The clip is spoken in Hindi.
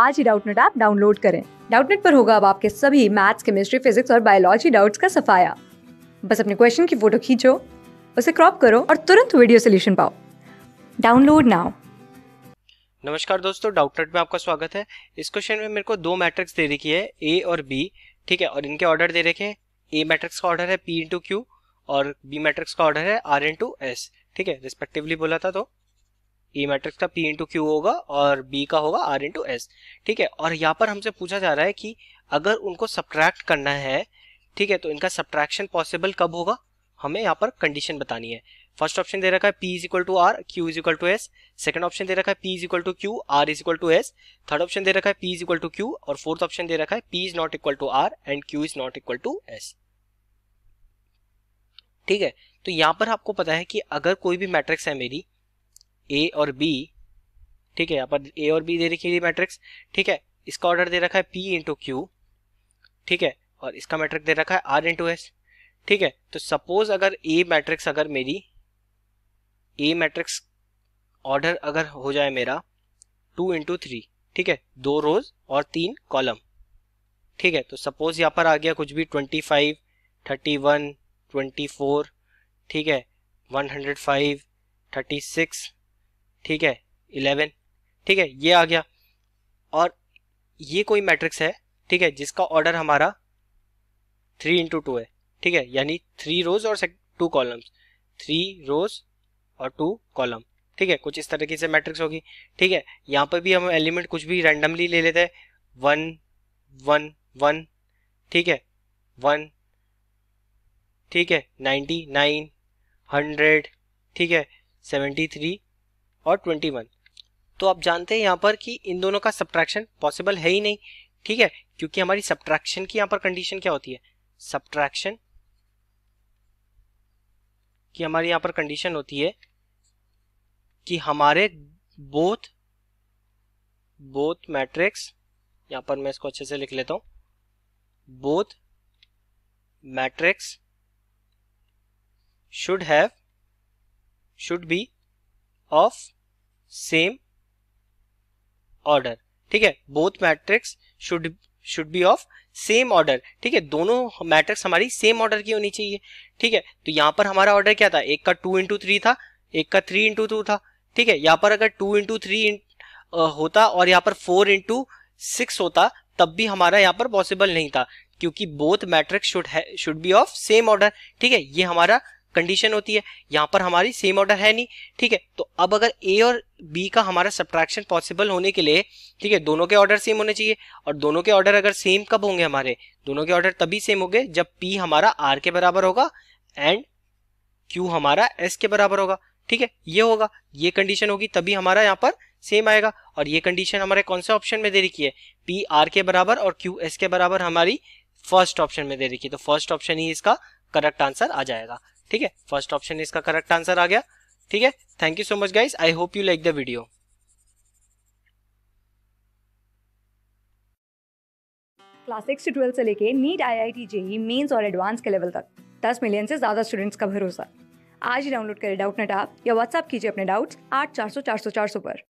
आज ही डाउटनेट ऐप डाउनलोड करें डाउटनेट पर होगा अब आपके सभी मैथ्स केमिस्ट्री फिजिक्स और बायोलॉजी डाउट्स का सफाया बस अपने क्वेश्चन की फोटो खींचो उसे क्रॉप करो और तुरंत वीडियो सोल्यूशन पाओ डाउनलोड नाउ नमस्कार दोस्तों डाउटनेट में आपका स्वागत है इस क्वेश्चन में मेरे को दो मैट्रिक्स दे रखी है ए और बी ठीक है और इनके ऑर्डर दे रखे हैं ए मैट्रिक्स का ऑर्डर है पी इंटू क्यू और बी मैट्रिक्स का ऑर्डर है आर इंटू एस ठीक है रिस्पेक्टिवली बोला था तो ये e मैट्रिक्स का पी इंटू क्यू होगा और बी का होगा आर इंटू एस ठीक है और यहाँ पर हमसे पूछा जा रहा है कि अगर उनको सब्ट्रैक्ट करना है ठीक है तो इनका सब्ट्रैक्शन पॉसिबल कब होगा हमें यहाँ पर कंडीशन बतानी है फर्स्ट ऑप्शन दे रखा है P is equal to R Q is equal to S second option दे रखा है P is equal to Q R is equal to S third option दे रखा है P is equal to Q और फोर्थ ऑप्शन दे रखा है P is not equal to R and Q is not equal to S ठीक है तो यहाँ पर आपको पता है कि अगर कोई भी मैट्रिक्स है मेरी ए और बी ठीक है यहाँ पर ए और बी दे रखी है मैट्रिक्स ठीक है इसका ऑर्डर दे रखा है पी इंटू क्यू ठीक है और इसका मैट्रिक दे रखा है आर इंटू एस ठीक है तो सपोज अगर ए मैट्रिक्स अगर मेरी ए मैट्रिक्स ऑर्डर अगर हो जाए मेरा टू इंटू थ्री ठीक है दो रोज और तीन कॉलम ठीक है तो सपोज यहाँ पर आ गया कुछ भी twenty five thirty one twenty four ठीक है one hundred five thirty six ठीक है इलेवन ठीक है ये आ गया और ये कोई मैट्रिक्स है ठीक है जिसका ऑर्डर हमारा थ्री इंटू टू है ठीक है यानी थ्री रोज और टू कॉलम्स थ्री रोज और टू कॉलम ठीक है कुछ इस तरीके से मैट्रिक्स होगी ठीक है यहाँ पर भी हम एलिमेंट कुछ भी रैंडमली ले लेते हैं वन वन वन ठीक है वन ठीक है नाइन्टी नाइन हंड्रेड ठीक है सेवेंटी थ्री और 21 तो आप जानते हैं यहाँ पर कि इन दोनों का सब्ट्रैक्शन पॉसिबल है ही नहीं ठीक है क्योंकि हमारी सब्ट्रैक्शन की यहाँ पर कंडीशन क्या होती है सब्ट्रैक्शन की हमारी यहाँ पर कंडीशन होती है कि हमारे बोथ बोथ मैट्रिक्स यहाँ पर मैं इसको अच्छे से लिख लेता हूँ both matrix should have should be of same order ठीक है both matrix should should be of same order ठीक है दोनों मैट्रिक्स हमारी सेम ऑर्डर की होनी चाहिए ठीक है तो यहां पर हमारा ऑर्डर क्या था एक का टू इंटू थ्री था एक का थ्री इंटू टू था ठीक है यहां पर अगर टू इंटू थ्री होता और यहां पर फोर इंटू सिक्स होता तब भी हमारा यहां पर पॉसिबल नहीं था क्योंकि both matrix should should be of same order ठीक है ये हमारा कंडीशन होती है यहाँ पर हमारी सेम ऑर्डर है नहीं ठीक है तो अब अगर ए और बी का हमारा सब्ट्रैक्शन पॉसिबल होने के लिए ठीक है दोनों के ऑर्डर सेम होने चाहिए और दोनों के ऑर्डर अगर सेम कब होंगे हमारे दोनों के ऑर्डर तभी सेम होंगे जब पी हमारा आर के बराबर होगा एंड क्यू हमारा एस के बराबर होगा ठीक है ये होगा ये कंडीशन होगी तभी हमारा यहाँ पर सेम आएगा और ये कंडीशन हमारे कौन से ऑप्शन में दे रखी है पी आर के बराबर और क्यू एस के बराबर हमारी फर्स्ट ऑप्शन में दे रखी है तो फर्स्ट ऑप्शन ही इसका करेक्ट आंसर आ जाएगा ठीक है फर्स्ट ऑप्शन इसका करेक्ट आंसर आ गया ठीक है thank you so much guys I hope you like the video class six से ट्वेल्थ से लेके NEET I I T JEE mains और एडवांस के लेवल तक दस मिलियन से ज़्यादा स्टूडेंट्स का भरोसा आज ही डाउनलोड करें डाउट नेट आप या व्हाट्सअप कीजिए अपने डाउट्स आठ चार सौ चार सौ चार सौ पर